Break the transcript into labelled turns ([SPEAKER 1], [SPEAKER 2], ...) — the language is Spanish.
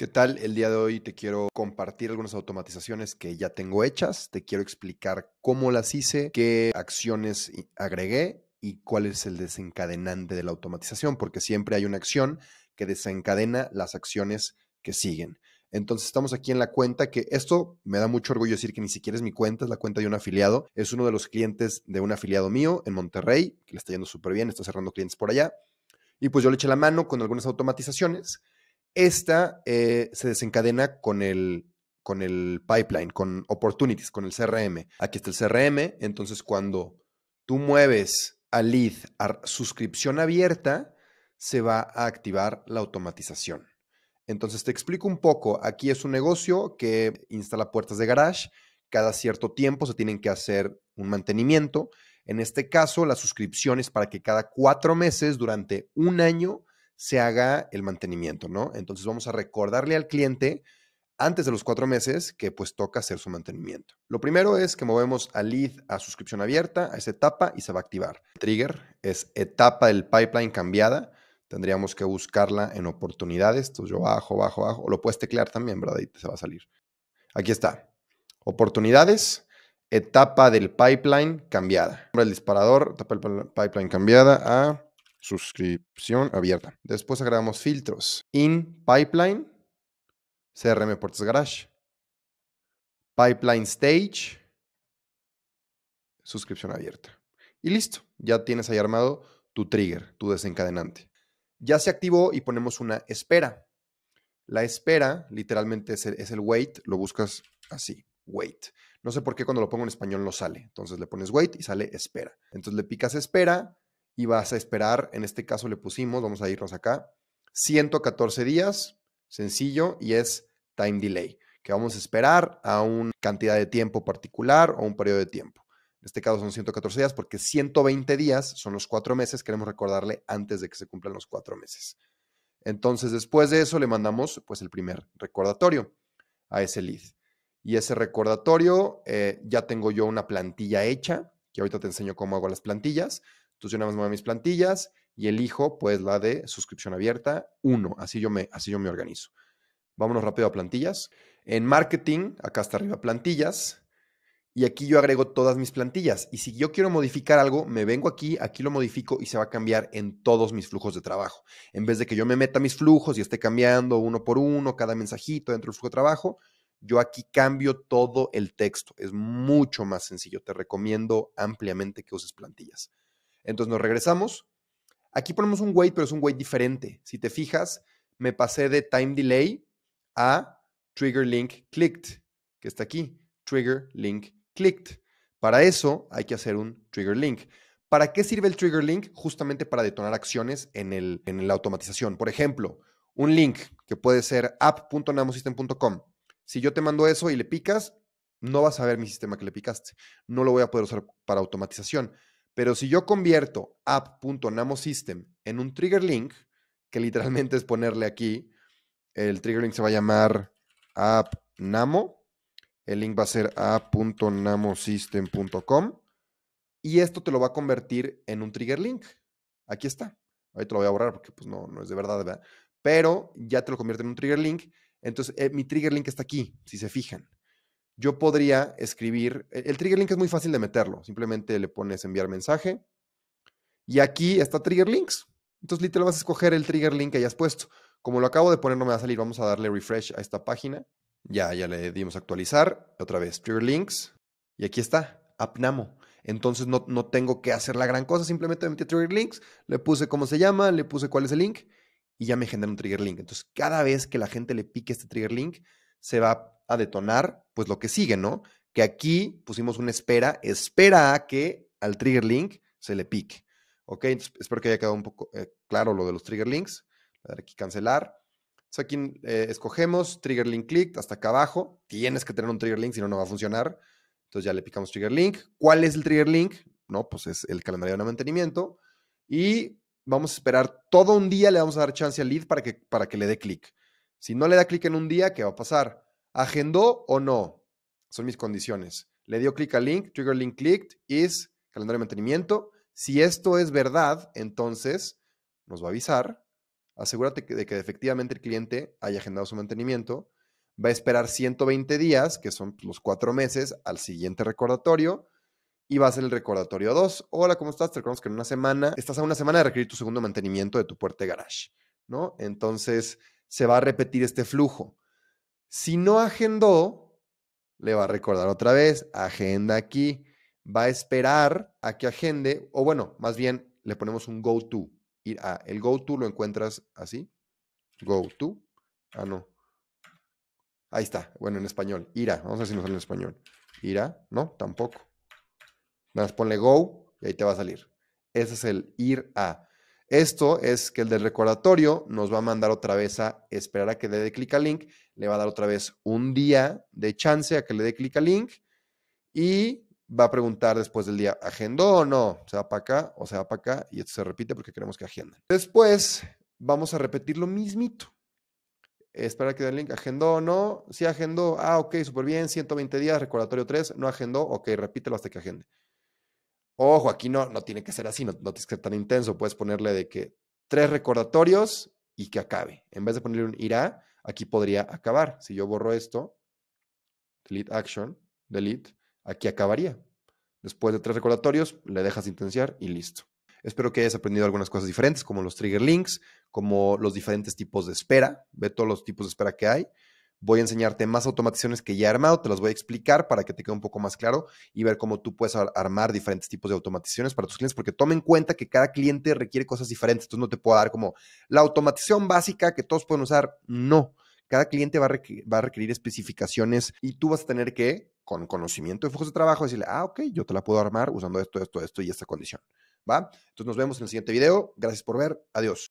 [SPEAKER 1] ¿Qué tal? El día de hoy te quiero compartir algunas automatizaciones que ya tengo hechas, te quiero explicar cómo las hice, qué acciones agregué y cuál es el desencadenante de la automatización, porque siempre hay una acción que desencadena las acciones que siguen. Entonces estamos aquí en la cuenta que esto me da mucho orgullo decir que ni siquiera es mi cuenta, es la cuenta de un afiliado. Es uno de los clientes de un afiliado mío en Monterrey, que le está yendo súper bien, está cerrando clientes por allá. Y pues yo le eché la mano con algunas automatizaciones esta eh, se desencadena con el, con el pipeline, con opportunities, con el CRM. Aquí está el CRM, entonces cuando tú mueves al lead a suscripción abierta, se va a activar la automatización. Entonces te explico un poco, aquí es un negocio que instala puertas de garage, cada cierto tiempo se tienen que hacer un mantenimiento. En este caso, la suscripción es para que cada cuatro meses, durante un año, se haga el mantenimiento, ¿no? Entonces vamos a recordarle al cliente antes de los cuatro meses que pues toca hacer su mantenimiento. Lo primero es que movemos al lead a suscripción abierta, a esa etapa y se va a activar. trigger es etapa del pipeline cambiada. Tendríamos que buscarla en oportunidades. Entonces yo bajo, bajo, bajo. O lo puedes teclear también, ¿verdad? Y se va a salir. Aquí está. Oportunidades etapa del pipeline cambiada. El disparador, etapa del pipeline cambiada a suscripción abierta. Después agregamos filtros. In pipeline, CRM Portes Garage. Pipeline stage, suscripción abierta. Y listo, ya tienes ahí armado tu trigger, tu desencadenante. Ya se activó y ponemos una espera. La espera literalmente es el wait, lo buscas así, wait. No sé por qué cuando lo pongo en español no sale. Entonces le pones wait y sale espera. Entonces le picas espera, y vas a esperar, en este caso le pusimos, vamos a irnos acá, 114 días, sencillo, y es time delay, que vamos a esperar a una cantidad de tiempo particular o un periodo de tiempo. En este caso son 114 días porque 120 días son los cuatro meses, queremos recordarle antes de que se cumplan los cuatro meses. Entonces, después de eso le mandamos pues el primer recordatorio a ese lead. Y ese recordatorio, eh, ya tengo yo una plantilla hecha, que ahorita te enseño cómo hago las plantillas. Entonces yo nada más mis plantillas y elijo pues la de suscripción abierta 1. Así yo me, así yo me organizo. Vámonos rápido a plantillas. En marketing, acá está arriba plantillas. Y aquí yo agrego todas mis plantillas. Y si yo quiero modificar algo, me vengo aquí, aquí lo modifico y se va a cambiar en todos mis flujos de trabajo. En vez de que yo me meta mis flujos y esté cambiando uno por uno cada mensajito dentro del flujo de trabajo, yo aquí cambio todo el texto. Es mucho más sencillo. Te recomiendo ampliamente que uses plantillas. Entonces nos regresamos. Aquí ponemos un wait, pero es un wait diferente. Si te fijas, me pasé de time delay a trigger link clicked, que está aquí, trigger link clicked. Para eso hay que hacer un trigger link. ¿Para qué sirve el trigger link? Justamente para detonar acciones en, en la automatización. Por ejemplo, un link que puede ser app.namosystem.com. Si yo te mando eso y le picas, no vas a ver mi sistema que le picaste. No lo voy a poder usar para automatización. Pero si yo convierto app.namosystem en un trigger link, que literalmente es ponerle aquí, el trigger link se va a llamar app.namo, el link va a ser app.namosystem.com y esto te lo va a convertir en un trigger link. Aquí está. Ahí te lo voy a borrar porque pues no, no es de verdad, ¿verdad? Pero ya te lo convierte en un trigger link. Entonces, eh, mi trigger link está aquí, si se fijan yo podría escribir, e, el trigger link es muy fácil de meterlo, simplemente le pones enviar mensaje y aquí está trigger links. Entonces literal vas a escoger el trigger link que hayas puesto. Como lo acabo de poner no me va a salir, vamos a darle refresh a esta página. Ya, ya le dimos actualizar, otra vez trigger links y aquí está, apnamo. Entonces no, no tengo que hacer la gran cosa, simplemente metí trigger links, le puse cómo se llama, le puse cuál es el link y ya me genera un trigger link. Entonces cada vez que la gente le pique este trigger link, se va a detonar, pues lo que sigue, ¿no? Que aquí pusimos una espera, espera a que al trigger link se le pique. Ok, Entonces, espero que haya quedado un poco eh, claro lo de los trigger links. Voy a dar aquí cancelar. Entonces aquí eh, escogemos trigger link click hasta acá abajo. Tienes que tener un trigger link, si no, no va a funcionar. Entonces ya le picamos trigger link. ¿Cuál es el trigger link? No, pues es el calendario de mantenimiento. Y vamos a esperar todo un día, le vamos a dar chance al lead para que, para que le dé clic. Si no le da clic en un día, ¿qué va a pasar? ¿Agendó o no? Son mis condiciones. Le dio clic al link, trigger link clicked, is calendario de mantenimiento. Si esto es verdad, entonces nos va a avisar. Asegúrate de que efectivamente el cliente haya agendado su mantenimiento. Va a esperar 120 días, que son pues, los cuatro meses, al siguiente recordatorio y va a ser el recordatorio 2. Hola, ¿cómo estás? Te recordamos que en una semana, estás a una semana de requerir tu segundo mantenimiento de tu puerta de garage, ¿no? Entonces, se va a repetir este flujo. Si no agendó, le va a recordar otra vez, agenda aquí, va a esperar a que agende, o bueno, más bien le ponemos un go to. Ir a, ah, el go to lo encuentras así, go to, ah no, ahí está, bueno, en español, ira, vamos a ver si nos sale en español, ira, no, tampoco. Nada más ponle go y ahí te va a salir. Ese es el ir a. Esto es que el del recordatorio nos va a mandar otra vez a esperar a que le dé clic al link, le va a dar otra vez un día de chance a que le dé clic al link y va a preguntar después del día, ¿agendó o no? ¿Se va para acá o se va para acá? Y esto se repite porque queremos que agenden. Después vamos a repetir lo mismito. Esperar a que dé el link, ¿agendó o no? Sí, agendó. Ah, ok, súper bien, 120 días, recordatorio 3, no agendó, ok, repítelo hasta que agende. Ojo, aquí no, no tiene que ser así, no, tienes que ser tan intenso. Puedes ponerle de que tres recordatorios y que acabe. En vez de ponerle un irá, aquí podría acabar. Si yo borro esto, delete action, delete, aquí acabaría. Después de tres recordatorios, le dejas intenciar y listo. Espero que hayas aprendido algunas cosas diferentes, como los trigger links, como los diferentes tipos de espera. Ve todos los tipos de espera que hay voy a enseñarte más automatizaciones que ya he armado, te las voy a explicar para que te quede un poco más claro y ver cómo tú puedes armar diferentes tipos de automatizaciones para tus clientes, porque toma en cuenta que cada cliente requiere cosas diferentes, entonces no te puedo dar como la automatización básica que todos pueden usar, no. Cada cliente va a, requerir, especificaciones y tú vas a tener que, con conocimiento de flujos de trabajo, decirle, ah, ok, yo te la puedo armar usando esto, esto, esto y esta condición. ¿Va? Entonces nos vemos en el siguiente video. Gracias por ver. Adiós.